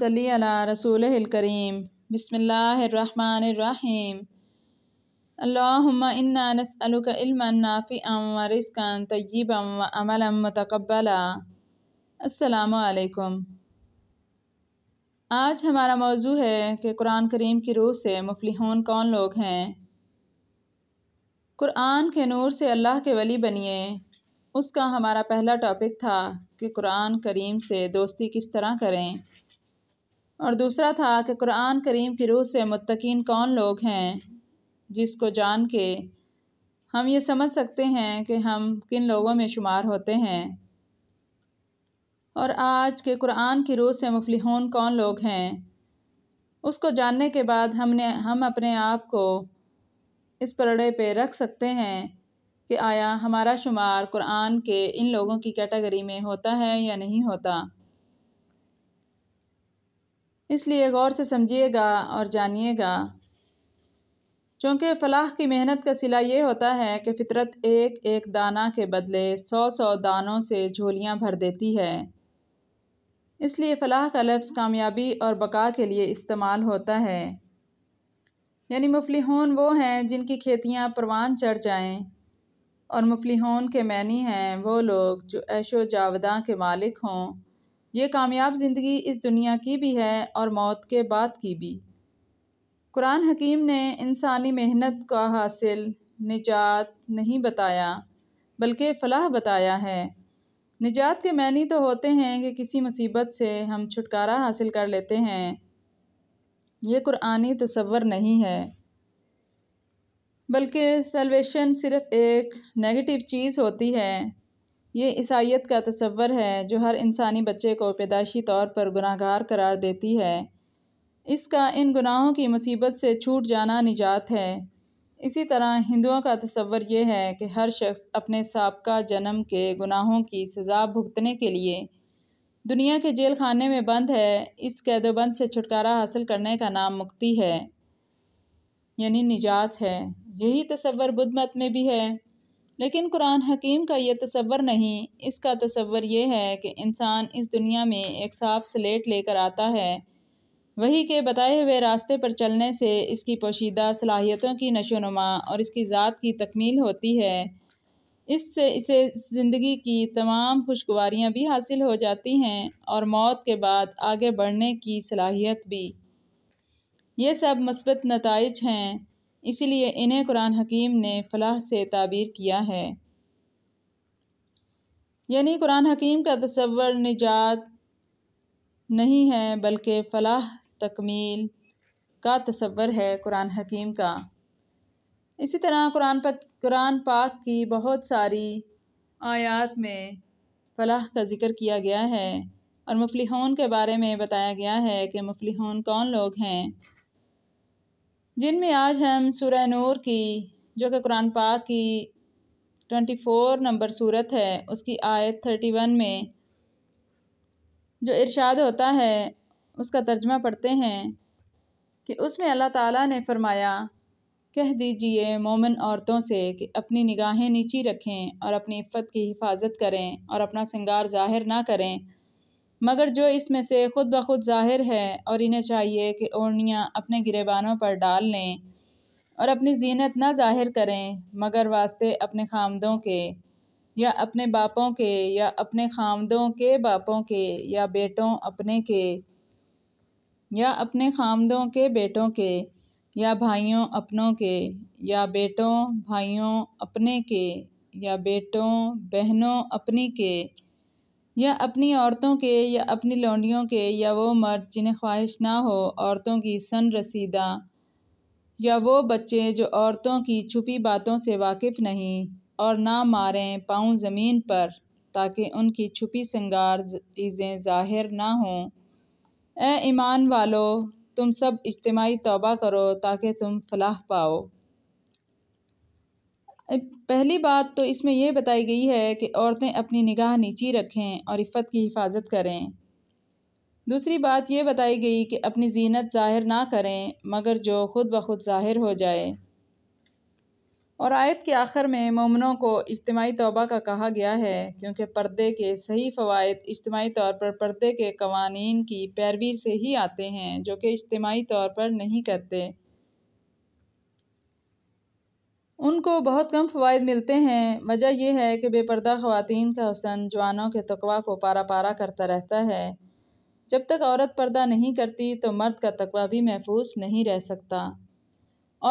सली अला रसूल करीम बसमीम अल्लाहुम्मा इन्ना नसअलुका इल्मन नाफ़िअन व तय्यिबन व अमलन मुतक़ब्बला आज हमारा मौजू है कि कुरान करीम की रूह से मुफलिहून कौन लोग हैं कुरान के नूर से अल्लाह के वली बनिए उसका हमारा पहला टॉपिक था कि कुरान करीम से दोस्ती किस तरह करें और दूसरा था कि कुरान करीम की रूह से मुतकीन कौन लोग हैं जिसको जान के हम ये समझ सकते हैं कि हम किन लोगों में शुमार होते हैं और आज के कुरान की रूह से मुफलिहोन कौन लोग हैं उसको जानने के बाद हमने हम अपने आप को इस पलड़े पे रख सकते हैं कि आया हमारा शुमार कुरान के इन लोगों की कैटेगरी में होता है या नहीं होता इसलिए गौर से समझिएगा और जानिएगा चूँकि फलाह की मेहनत का सिला ये होता है कि फ़ितरत एक एक दाना के बदले सौ सौ दानों से झोलियाँ भर देती है इसलिए फलाह का लफ्ज़ कामयाबी और बका के लिए इस्तेमाल होता है यानी होन वो हैं जिनकी खेतियाँ परवान चढ़ जाएँ और होन के मैनी हैं वो लोग जो ऐशो जावदा के मालिक हों ये कामयाब ज़िंदगी इस दुनिया की भी है और मौत के बाद की भी कुरान हकीम ने इंसानी मेहनत का हासिल निजात नहीं बताया बल्कि फलाह बताया है निजात के मैनी तो होते हैं कि किसी मुसीबत से हम छुटकारा हासिल कर लेते हैं ये कुरानी तस्वर नहीं है बल्कि सलवेशन सिर्फ़ एक नेगेटिव चीज़ होती है ये ईसाइयत का तस्वर है जो हर इंसानी बच्चे को पैदाशी तौर पर गुनाहगार करार देती है इसका इन गुनाहों की मुसीबत से छूट जाना निजात है इसी तरह हिंदुओं का तस्वर यह है कि हर शख्स अपने सबका जन्म के गुनाहों की सज़ा भुगतने के लिए दुनिया के जेल खाने में बंद है इस कैदोबंद से छुटकारा हासिल करने का नाम मुक्ति है यानी निजात है यही तस्वर बुद्ध मत में भी है लेकिन कुरान हकीम का ये तस्वर नहीं इसका तस्वर ये है कि इंसान इस दुनिया में एक साफ स्लेट लेकर आता है वही के बताए हुए रास्ते पर चलने से इसकी पोशीदा सलाहियतों की नशोनुमा और इसकी ज़ात की तकमील होती है इससे इसे ज़िंदगी की तमाम खुशगवारियाँ भी हासिल हो जाती हैं और मौत के बाद आगे बढ़ने की सलाहियत भी ये सब मस्बत नतज हैं इसीलिए इन्हें कुरान हकीम ने फलाह से ताबीर किया है यानी कुरान हकीम का तस्वर निजात नहीं है बल्कि फलाह तकमील का तस्वर है कुरान हकीम का इसी तरह कुरान पक कुरान पाक की बहुत सारी आयात में फलाह का जिक्र किया गया है और मुफलिहोन के बारे में बताया गया है कि मुफलिहोन कौन लोग हैं जिनमें आज हम सूरह नूर की जो कि कुरान पाक की ट्वेंटी फ़ोर नंबर सूरत है उसकी आयत थर्टी वन में जो इरशाद होता है उसका तर्जमा पढ़ते हैं कि उसमें अल्लाह ताला ने फरमाया कह दीजिए मोमिन औरतों से कि अपनी निगाहें नीची रखें और अपनी इफ़्फ़त की हिफाजत करें और अपना सिंगार ज़ाहिर ना करें मगर जो इसमें से खुद ब खुद ज़ाहिर है और इन्हें चाहिए कि ओढ़ियाँ अपने गिरेबानों पर डाल लें और अपनी जीनत ना ज़ाहिर करें मगर वास्ते अपने खामदों के या अपने बापों के या अपने खामदों के बापों के या बेटों अपने के या अपने खामदों के बेटों के या भाइयों अपनों के या बेटों भाइयों अपने के या बेटों बहनों अपनी के या अपनी औरतों के या अपनी लौंडियों के या वो मर्द जिन्हें ख्वाहिश ना हो औरतों की सन रसीदा या वो बच्चे जो औरतों की छुपी बातों से वाकिफ़ नहीं और ना मारें पाँव ज़मीन पर ताकि उनकी छुपी सिंगार चीज़ें ज़ाहिर ना हों ए ईमान वालो तुम सब इज्तमाही तौबा करो ताकि तुम फलाह पाओ पहली बात तो इसमें यह बताई गई है कि औरतें अपनी निगाह नीची रखें और इफ़त की हिफाजत करें दूसरी बात यह बताई गई कि अपनी जीनत ज़ाहिर ना करें मगर जो खुद ब खुद ज़ाहिर हो जाए और आयत के आखिर में ममनों को इज्तमाही तोबा का कहा गया है क्योंकि पर्दे के सही फ़वाद इज्तमाही तौर पर पर्दे के कवानीन की पैरवी से ही आते हैं जो कि इज्तमाही तौर पर नहीं करते उनको बहुत कम फ़वाद मिलते हैं वजह यह है कि बेपर्दा ख़वातीन का हसन जवानों के तकवा को पारा पारा करता रहता है जब तक औरत पर्दा नहीं करती तो मर्द का तकवा भी महफूज नहीं रह सकता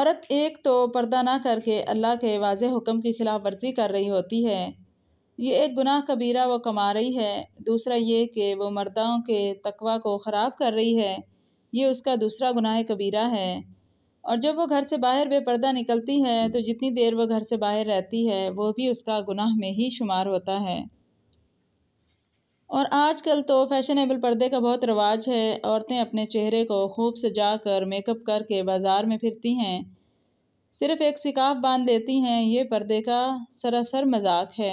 औरत एक तो पर्दा ना करके अल्लाह के वाज हुक्म की खिलाफ वर्जी कर रही होती है ये एक गुनाह कबीरा वो कमा रही है दूसरा ये कि वो मर्दाओं के तकवा को ख़राब कर रही है ये उसका दूसरा गुनाह कबीरा है और जब वो घर से बाहर बेपर्दा निकलती है तो जितनी देर वो घर से बाहर रहती है वो भी उसका गुनाह में ही शुमार होता है और आजकल तो फैशनेबल पर्दे का बहुत रवाज है औरतें अपने चेहरे को खूब सजा कर मेकअप करके बाज़ार में फिरती हैं सिर्फ़ एक सिकाफ बांध देती हैं ये पर्दे का सरासर मजाक है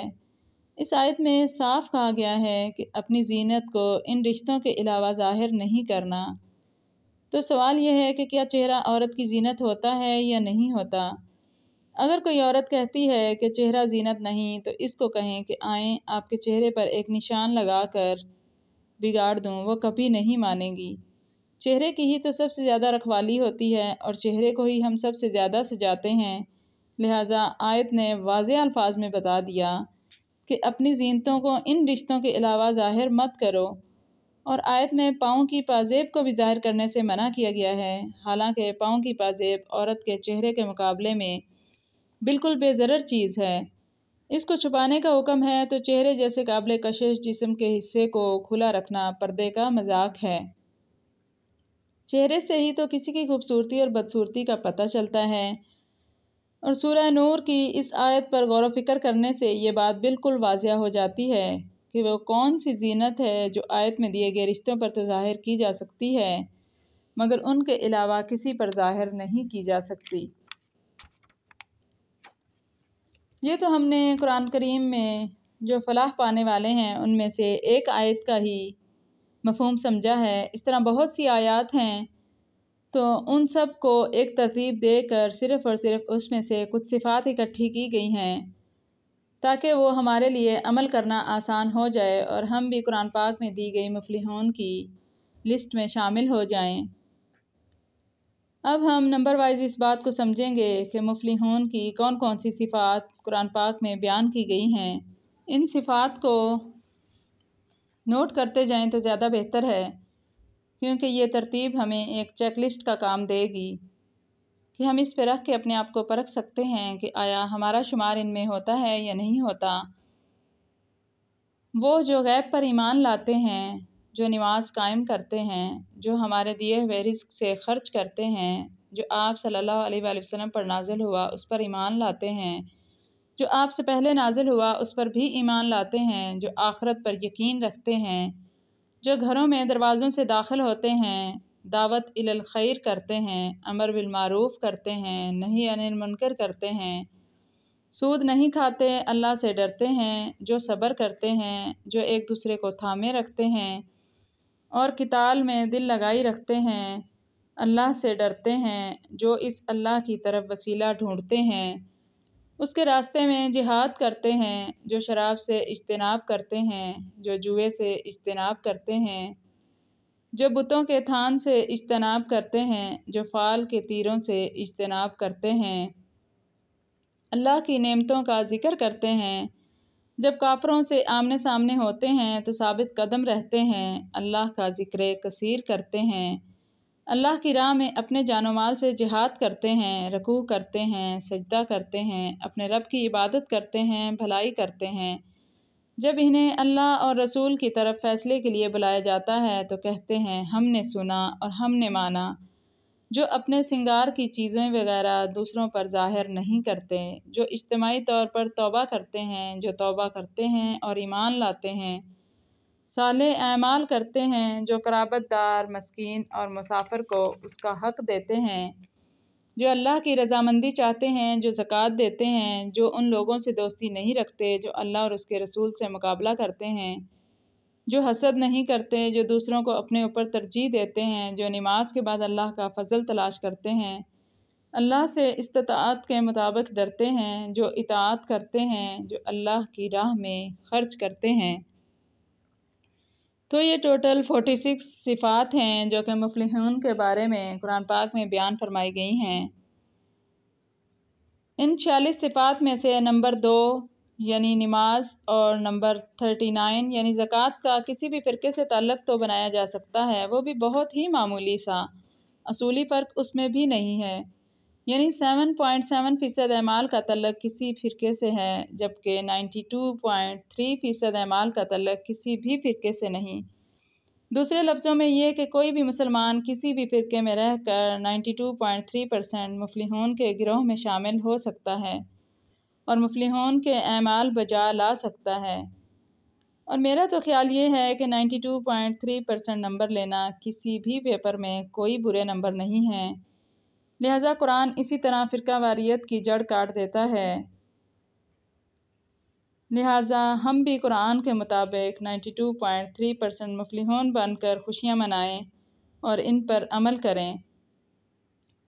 इस आयत में साफ कहा गया है कि अपनी जीनत को इन रिश्तों के अलावा ज़ाहिर नहीं करना तो सवाल यह है कि क्या चेहरा औरत की जीनत होता है या नहीं होता अगर कोई औरत कहती है कि चेहरा जीनत नहीं तो इसको कहें कि आए आपके चेहरे पर एक निशान लगा कर बिगाड़ दूँ वो कभी नहीं मानेंगी चेहरे की ही तो सबसे ज़्यादा रखवाली होती है और चेहरे को ही हम सबसे ज़्यादा सजाते हैं लिहाजा आयत ने वाज अल्फाज में बता दिया कि अपनी जीनतों को इन रिश्तों के अलावा ज़ाहिर मत करो और आयत में पाँव की पाजेब को भी जाहिर करने से मना किया गया है हालांकि पाँव की पाजेब औरत के चेहरे के मुकाबले में बिल्कुल बेजर चीज़ है इसको छुपाने का हुक्म है तो चेहरे जैसे काबिल कशिश जिसम के हिस्से को खुला रखना पर्दे का मजाक है चेहरे से ही तो किसी की खूबसूरती और बदसूरती का पता चलता है और सूर्य नूर की इस आयत पर गौर व फिक्र करने से ये बात बिल्कुल वाजिया हो जाती है कि वह कौन सी जीनत है जो आयत में दिए गए रिश्तों पर तो ज़ाहिर की जा सकती है मगर उनके अलावा किसी पर ज़ाहिर नहीं की जा सकती ये तो हमने कुरान करीम में जो फलाह पाने वाले हैं उनमें से एक आयत का ही मफहम समझा है इस तरह बहुत सी आयात हैं तो उन सब को एक तरतीब देकर सिर्फ़ और सिर्फ़ उसमें से कुछ सिफ़ात इकट्ठी की गई हैं ताकि वो हमारे लिए अमल करना आसान हो जाए और हम भी कुरान पाक में दी गई मुफलिहों की लिस्ट में शामिल हो जाएं। अब हम नंबर वाइज इस बात को समझेंगे कि मुफलिहों की कौन कौन सी सिफ़ात कुरान पाक में बयान की गई हैं इन सिफ़ात को नोट करते जाएं तो ज़्यादा बेहतर है क्योंकि ये तरतीब हमें एक चेकलिस्ट का काम देगी कि हम इस पर रख के अपने आप को परख सकते हैं कि आया हमारा शुमार इनमें होता है या नहीं होता वो जो गैब पर ईमान लाते हैं जो नमाज कायम करते हैं जो हमारे दिए हुए रिस्क से खर्च करते हैं जो आप सल्लल्लाहु अलैहि वसल्लम पर नाजिल हुआ उस पर ईमान लाते हैं जो आपसे पहले नाजिल हुआ उस पर भी ईमान लाते हैं जो आखरत पर यकीन रखते हैं जो घरों में दरवाज़ों से दाखिल होते हैं दावत इलल खैर करते हैं अमर बिलमारूफ़ करते हैं नहीं अनिल मुनकर करते हैं सूद नहीं खाते अल्लाह से डरते हैं जो सब्र करते हैं जो एक दूसरे को थामे रखते हैं और किताल में दिल लगाई रखते हैं अल्लाह से डरते हैं जो इस अल्लाह की तरफ वसीला ढूंढते हैं उसके रास्ते में जिहाद करते हैं जो शराब से इज्तनाब करते हैं जो जुए से इज्तनाब करते हैं जो बुतों के थान से इजतनाब करते हैं जो फ़ाल के तीरों से इजतनाब करते हैं अल्लाह की नेमतों का ज़िक्र करते हैं जब काफरों से आमने सामने होते हैं तो साबित कदम रहते हैं अल्लाह का ज़िक्र कसीर करते हैं अल्लाह की राह में अपने जानो माल से जिहाद करते हैं रकू करते हैं सजदा करते हैं अपने रब की इबादत करते हैं भलाई करते हैं जब इन्हें अल्लाह और रसूल की तरफ फ़ैसले के लिए बुलाया जाता है तो कहते हैं हमने सुना और हमने माना जो अपने सिंगार की चीज़ें वगैरह दूसरों पर जाहिर नहीं करते जो इज्तमाही तौर पर तौबा करते हैं जो तौबा करते हैं और ईमान लाते हैं साले अमाल करते हैं जो कराबतदार मस्किन और मुसाफिर को उसका हक देते हैं जो अल्लाह की रजामंदी चाहते हैं जो ज़क़़त देते हैं जो उन लोगों से दोस्ती नहीं रखते जो अल्लाह और उसके रसूल से मुकाबला करते हैं जो हसद नहीं करते जो दूसरों को अपने ऊपर तरजीह देते हैं जो नमाज के बाद अल्लाह का फजल तलाश करते हैं अल्लाह से इस्तात के मुताबिक डरते हैं जो इतात करते हैं जो अल्लाह की राह में खर्च करते हैं तो ये टोटल फोर्टी सिक्स सिफ़ात हैं जो कि मुफलहन के बारे में कुरान पाक में बयान फरमाई गई हैं इन छियालीस सिफ़ात में से नंबर दो यानी नमाज और नंबर थर्टी नाइन यानी ज़क़़त का किसी भी फ़िरके से ताल्लक़ तो बनाया जा सकता है वो भी बहुत ही मामूली सा असूली फ़र्क उसमें भी नहीं है यानी सेवन पॉइंट सेवन फ़ीसद अमाल का तलक किसी फ़िरके से है जबकि नाइन्टी टू पॉइंट थ्री फ़ीसद अमाल का तलक किसी भी फ़िरके से नहीं दूसरे लफ्ज़ों में यह कि कोई भी मुसलमान किसी भी फ़िरके में रह कर ninety two point three percent मुफलिहन के गिरोह में शामिल हो सकता है और मुफलिहन के अमाल बजा ला सकता है और मेरा तो ख्याल ये है कि ninety two point three percent number लेना किसी भी पेपर में कोई बुरे नंबर नहीं हैं लिहाजा कुरान इसी तरह फ़िरका वारियत की जड़ काट देता है लिहाजा हम भी कुरान के मुताबिक 92.3 परसेंट मुफलिहोन बनकर खुशियाँ मनाएँ और इन पर अमल करें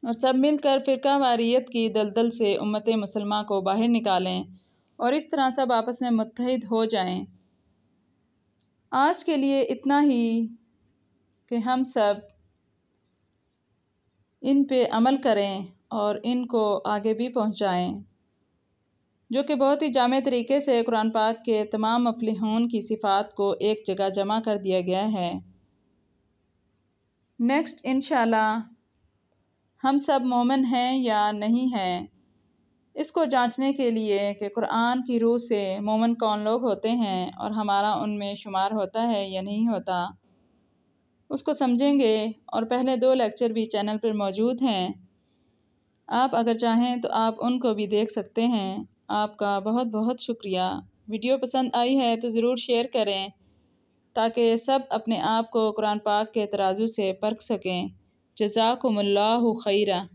और सब मिलकर फ़िरका वारियत की दलदल से उम्मत मुसलमा को बाहर निकालें और इस तरह सब आपस में मुतहद हो जाएं। आज के लिए इतना ही कि हम सब इन पे अमल करें और इनको आगे भी पहुंचाएं जो कि बहुत ही जाम तरीके से कुरान पाक के तमाम अफलिहून की सिफ़ात को एक जगह जमा कर दिया गया है नेक्स्ट इन हम सब मोमन हैं या नहीं हैं इसको जांचने के लिए कि कुरान की रूह से मोमन कौन लोग होते हैं और हमारा उनमें शुमार होता है या नहीं होता उसको समझेंगे और पहले दो लेक्चर भी चैनल पर मौजूद हैं आप अगर चाहें तो आप उनको भी देख सकते हैं आपका बहुत बहुत शुक्रिया वीडियो पसंद आई है तो ज़रूर शेयर करें ताकि सब अपने आप को कुरान पाक के तराजू से परख सकें जजाकमल्ला खैरा